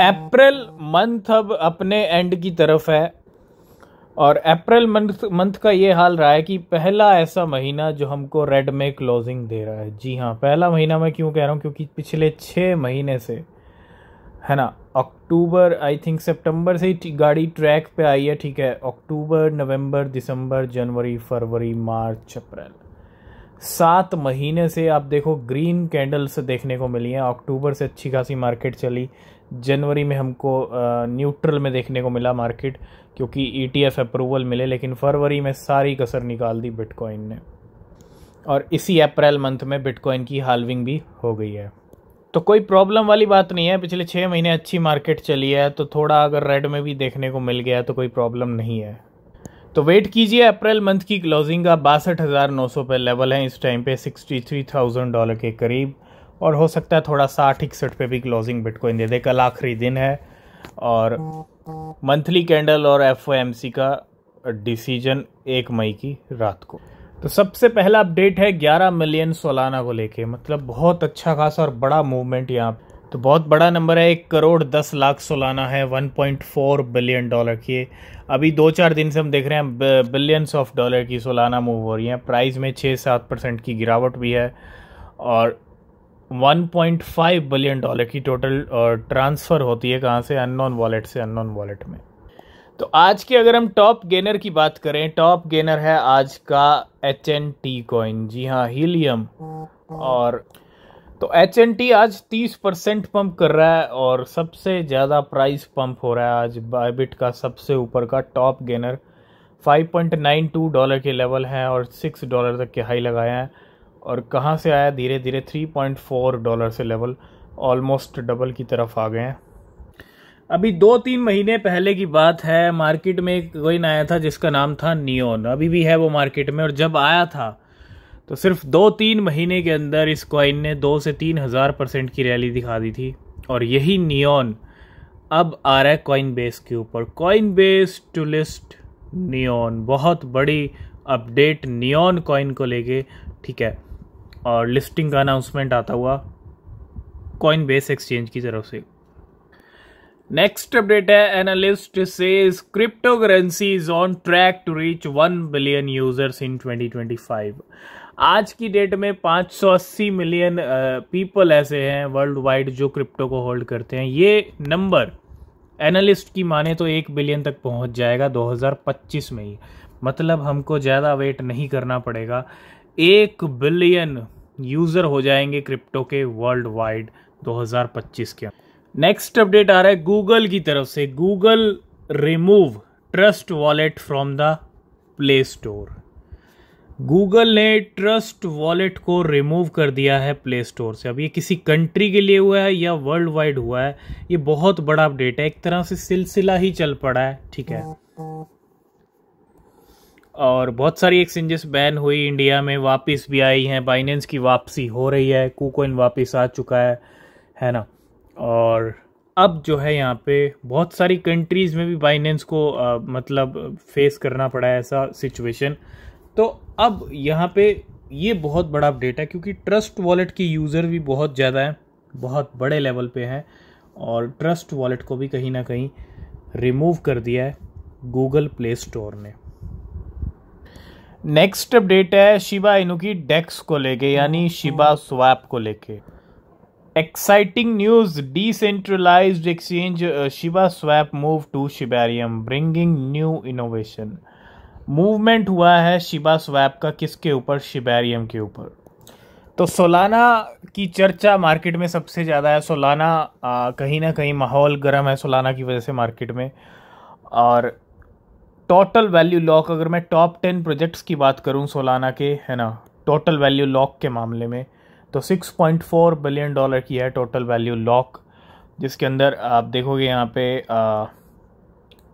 April month अब अपने and की तरफ है और अप्रैल मंथ मंथ का ये हाल रहा है कि पहला ऐसा महीना जो हमको रेड में क्लोजिंग दे रहा है जी हाँ पहला महीना मैं क्यों कह रहा हूँ क्योंकि पिछले छः महीने से है ना अक्टूबर आई थिंक सितंबर से ही गाड़ी ट्रैक पे आई है ठीक है अक्टूबर नवंबर दिसंबर जनवरी फरवरी मार्च अप्रैल सात महीने से आप देखो ग्रीन कैंडल्स देखने को मिली हैं अक्टूबर से अच्छी खासी मार्केट चली जनवरी में हमको न्यूट्रल में देखने को मिला मार्केट क्योंकि ई e अप्रूवल मिले लेकिन फरवरी में सारी कसर निकाल दी बिटकॉइन ने और इसी अप्रैल मंथ में बिटकॉइन की हालविंग भी हो गई है तो कोई प्रॉब्लम वाली बात नहीं है पिछले छः महीने अच्छी मार्केट चली है तो थोड़ा अगर रेड में भी देखने को मिल गया तो कोई प्रॉब्लम नहीं है तो वेट कीजिए अप्रैल मंथ की क्लोजिंग का बासठ हज़ार नौ सौ पे लेवल है इस टाइम पे सिक्सटी थ्री थाउजेंड डॉलर के करीब और हो सकता है थोड़ा साठ इकसठ पे भी क्लोजिंग बिटकॉइन दे दे कल आखिरी दिन है और मंथली कैंडल और एफ का डिसीजन एक मई की रात को तो सबसे पहला अपडेट है 11 मिलियन सोलाना को लेके मतलब बहुत अच्छा खासा और बड़ा मूवमेंट यहाँ तो बहुत बड़ा नंबर है एक करोड़ दस लाख सोलाना है 1.4 बिलियन डॉलर की अभी दो चार दिन से हम देख रहे हैं बिलियंस ऑफ डॉलर की सोलाना मूव हो रही है प्राइस में छः सात परसेंट की गिरावट भी है और 1.5 बिलियन डॉलर की टोटल ट्रांसफ़र uh, होती है कहाँ से अननोन वॉलेट से अननोन वॉलेट में तो आज के अगर हम टॉप गेनर की बात करें टॉप गेनर है आज का एच एन टी कॉइन जी हाँ हीलियम और तो एच एन टी आज 30 परसेंट पम्प कर रहा है और सबसे ज़्यादा प्राइस पम्प हो रहा है आज बायबिट का सबसे ऊपर का टॉप गेनर 5.92 डॉलर के लेवल हैं और 6 डॉलर तक के हाई लगाए हैं और कहाँ से आया धीरे धीरे 3.4 डॉलर से लेवल ऑलमोस्ट डबल की तरफ आ गए हैं अभी दो तीन महीने पहले की बात है मार्केट में एक कोइन आया था जिसका नाम था नियोन अभी भी है वो मार्केट में और जब आया था तो सिर्फ दो तीन महीने के अंदर इस कॉइन ने दो से तीन हज़ार परसेंट की रैली दिखा दी थी और यही नियोन अब आ रहा है कॉइन बेस के ऊपर Coinbase to list Neon बहुत बड़ी अपडेट नियोन कॉइन को लेके ठीक है और लिस्टिंग का अनाउंसमेंट आता हुआ कॉइन बेस एक्सचेंज की तरफ से नेक्स्ट अपडेट है एनालिस्ट से cryptocurrency is on track to reach one billion users in 2025 आज की डेट में 580 मिलियन पीपल ऐसे हैं वर्ल्ड वाइड जो क्रिप्टो को होल्ड करते हैं ये नंबर एनालिस्ट की माने तो एक बिलियन तक पहुंच जाएगा 2025 में ही मतलब हमको ज़्यादा वेट नहीं करना पड़ेगा एक बिलियन यूज़र हो जाएंगे क्रिप्टो के वर्ल्ड वाइड 2025 के नेक्स्ट अपडेट आ रहा है गूगल की तरफ से Google remove Trust Wallet from the Play Store Google ने ट्रस्ट वॉलेट को रिमूव कर दिया है प्ले स्टोर से अब ये किसी कंट्री के लिए हुआ है या वर्ल्ड वाइड हुआ है ये बहुत बड़ा अपडेट है एक तरह से सिलसिला ही चल पड़ा है ठीक है और बहुत सारी एक्सचेंजेस बैन हुई इंडिया में वापस भी आई हैं बाइनेंस की वापसी हो रही है कोकोइन वापस आ चुका है है ना और अब जो है यहाँ पे बहुत सारी कंट्रीज़ में भी बाइनेंस को आ, मतलब फेस करना पड़ा है ऐसा सिचुएशन तो अब यहाँ पे ये बहुत बड़ा अपडेट है क्योंकि ट्रस्ट वॉलेट की यूज़र भी बहुत ज़्यादा है बहुत बड़े लेवल पे हैं और ट्रस्ट वॉलेट को भी कहीं ना कहीं रिमूव कर दिया है गूगल प्ले स्टोर ने नेक्स्ट अपडेट है शिबा इनू की डेक्स को लेके यानी शिबा स्वैप को लेके exciting news decentralised exchange Shiba Swap move to Shibarium bringing new innovation movement हुआ है शिबा स्वैप का किसके ऊपर शिबेरियम के ऊपर तो सोलाना की चर्चा मार्केट में सबसे ज़्यादा है सोलाना कहीं ना कहीं माहौल गर्म है सोलाना की वजह से मार्केट में और टोटल वैल्यू लॉक अगर मैं टॉप टेन प्रोजेक्ट्स की बात करूँ सोलाना के है ना टोटल वैल्यू लॉक के मामले में तो 6.4 बिलियन डॉलर की है टोटल वैल्यू लॉक जिसके अंदर आप देखोगे यहाँ पे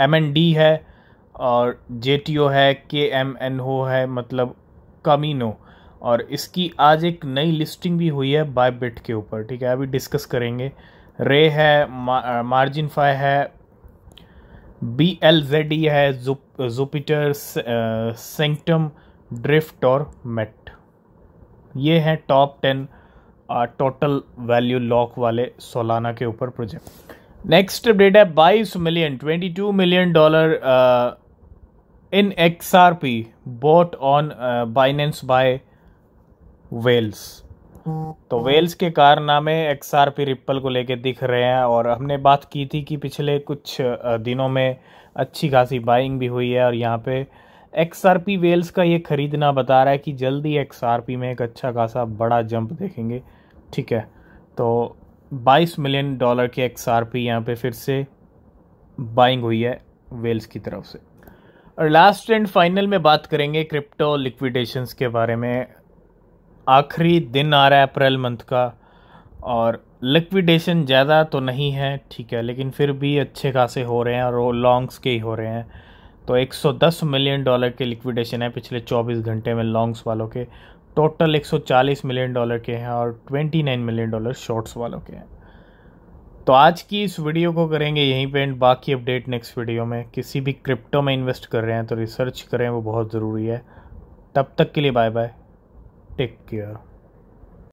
एम एन डी है और जे टी ओ है के एम एन ओ है मतलब कमीनो और इसकी आज एक नई लिस्टिंग भी हुई है बाय बिट के ऊपर ठीक है अभी डिस्कस करेंगे रे है मार्जिन फाई है बी एल जेड ई है जुपिटर सेंटम ड्रिफ्ट और मेट ये हैं top ten total value lock वाले सोलाना के ऊपर प्रोजेक्ट नेक्स्ट अपडेट है बाईस million twenty two million dollar in X R P bought on Binance by whales तो वेल्स के कारनामे एक्स आर पी रिप्पल को लेके दिख रहे हैं और हमने बात की थी कि पिछले कुछ दिनों में अच्छी खासी बाइंग भी हुई है और यहाँ पे एक्स आर पी वेल्स का ये ख़रीदना बता रहा है कि जल्दी एक्स आर पी में एक अच्छा खासा बड़ा जंप देखेंगे ठीक है तो 22 मिलियन डॉलर की एक्स आर पी यहाँ पर फिर से बाइंग हुई है वेल्स की तरफ से और लास्ट एंड फाइनल में बात करेंगे क्रिप्टो लिक्विडेशंस के बारे में आखिरी दिन आ रहा है अप्रैल मंथ का और लिक्विडेशन ज़्यादा तो नहीं है ठीक है लेकिन फिर भी अच्छे खासे हो रहे हैं और वो लॉन्ग्स के ही हो रहे हैं तो 110 मिलियन डॉलर के लिक्विडेशन है पिछले 24 घंटे में लॉन्ग्स वालों के टोटल 140 मिलियन डॉलर के हैं और 29 मिलियन डॉलर शॉर्ट्स वालों के हैं तो आज की इस वीडियो को करेंगे यहीं पे एंड बाकी अपडेट नेक्स्ट वीडियो में किसी भी क्रिप्टो में इन्वेस्ट कर रहे हैं तो रिसर्च करें वो बहुत ज़रूरी है तब तक के लिए बाय बाय टेक केयर